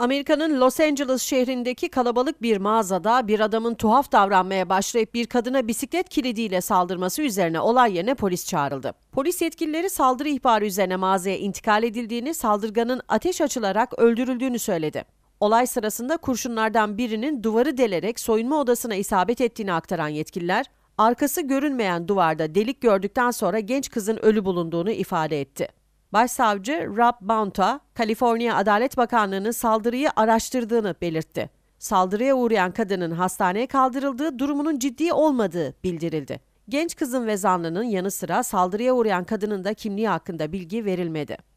Amerika'nın Los Angeles şehrindeki kalabalık bir mağazada bir adamın tuhaf davranmaya başlayıp bir kadına bisiklet kilidiyle saldırması üzerine olay yerine polis çağrıldı. Polis yetkilileri saldırı ihbarı üzerine mağazaya intikal edildiğini, saldırganın ateş açılarak öldürüldüğünü söyledi. Olay sırasında kurşunlardan birinin duvarı delerek soyunma odasına isabet ettiğini aktaran yetkililer, arkası görünmeyen duvarda delik gördükten sonra genç kızın ölü bulunduğunu ifade etti. Başsavcı Rob Bonta, Kaliforniya Adalet Bakanlığı'nın saldırıyı araştırdığını belirtti. Saldırıya uğrayan kadının hastaneye kaldırıldığı durumunun ciddi olmadığı bildirildi. Genç kızın ve zanlının yanı sıra saldırıya uğrayan kadının da kimliği hakkında bilgi verilmedi.